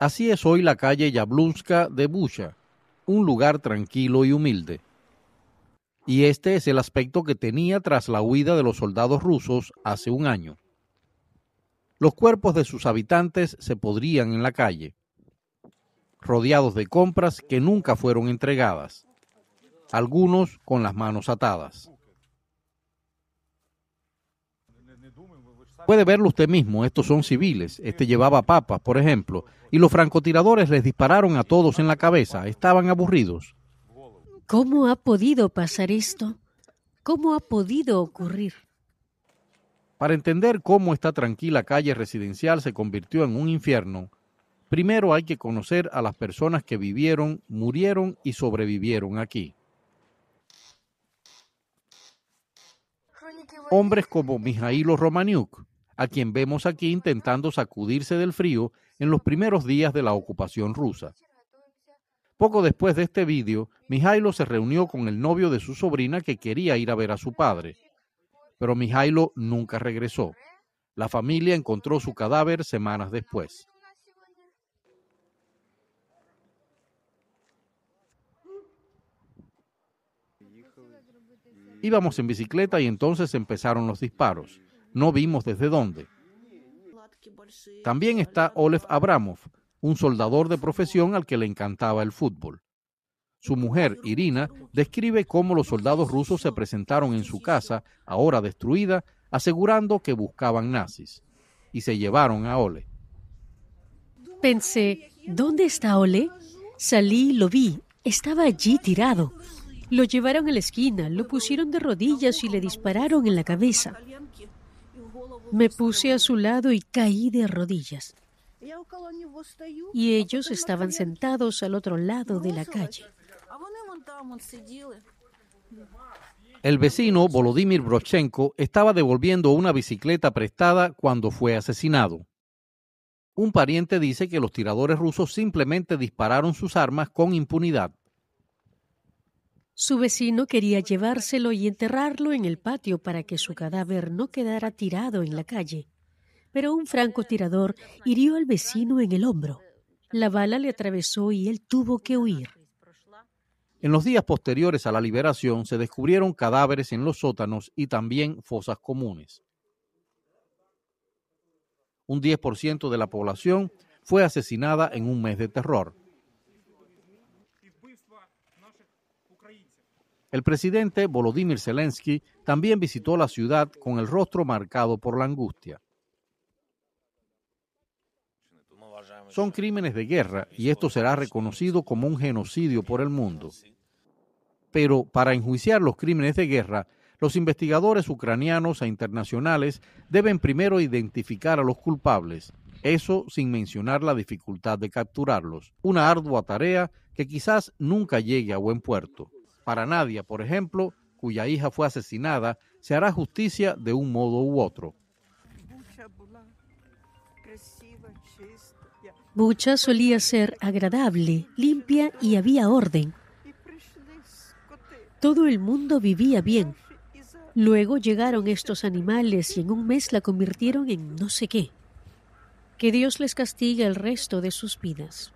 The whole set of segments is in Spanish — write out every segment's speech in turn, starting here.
Así es hoy la calle Yablunska de Bucha, un lugar tranquilo y humilde. Y este es el aspecto que tenía tras la huida de los soldados rusos hace un año. Los cuerpos de sus habitantes se podrían en la calle, rodeados de compras que nunca fueron entregadas, algunos con las manos atadas. Puede verlo usted mismo, estos son civiles. Este llevaba papas, por ejemplo, y los francotiradores les dispararon a todos en la cabeza. Estaban aburridos. ¿Cómo ha podido pasar esto? ¿Cómo ha podido ocurrir? Para entender cómo esta tranquila calle residencial se convirtió en un infierno, primero hay que conocer a las personas que vivieron, murieron y sobrevivieron aquí. Hombres como Mijailo Romaniuk, a quien vemos aquí intentando sacudirse del frío en los primeros días de la ocupación rusa. Poco después de este vídeo, Mijailo se reunió con el novio de su sobrina que quería ir a ver a su padre. Pero Mijailo nunca regresó. La familia encontró su cadáver semanas después. Íbamos en bicicleta y entonces empezaron los disparos no vimos desde dónde. También está Oleg Abramov, un soldador de profesión al que le encantaba el fútbol. Su mujer, Irina, describe cómo los soldados rusos se presentaron en su casa, ahora destruida, asegurando que buscaban nazis, y se llevaron a Ole. Pensé, ¿dónde está Ole? Salí y lo vi, estaba allí tirado. Lo llevaron a la esquina, lo pusieron de rodillas y le dispararon en la cabeza. Me puse a su lado y caí de rodillas. Y ellos estaban sentados al otro lado de la calle. El vecino Volodymyr Brochenko estaba devolviendo una bicicleta prestada cuando fue asesinado. Un pariente dice que los tiradores rusos simplemente dispararon sus armas con impunidad. Su vecino quería llevárselo y enterrarlo en el patio para que su cadáver no quedara tirado en la calle. Pero un francotirador hirió al vecino en el hombro. La bala le atravesó y él tuvo que huir. En los días posteriores a la liberación se descubrieron cadáveres en los sótanos y también fosas comunes. Un 10% de la población fue asesinada en un mes de terror. El presidente Volodymyr Zelensky también visitó la ciudad con el rostro marcado por la angustia. Son crímenes de guerra y esto será reconocido como un genocidio por el mundo. Pero para enjuiciar los crímenes de guerra, los investigadores ucranianos e internacionales deben primero identificar a los culpables, eso sin mencionar la dificultad de capturarlos, una ardua tarea que quizás nunca llegue a buen puerto para nadie, por ejemplo, cuya hija fue asesinada, se hará justicia de un modo u otro. Bucha solía ser agradable, limpia y había orden. Todo el mundo vivía bien. Luego llegaron estos animales y en un mes la convirtieron en no sé qué. Que Dios les castigue el resto de sus vidas.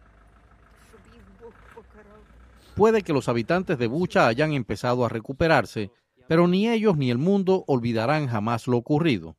Puede que los habitantes de Bucha hayan empezado a recuperarse, pero ni ellos ni el mundo olvidarán jamás lo ocurrido.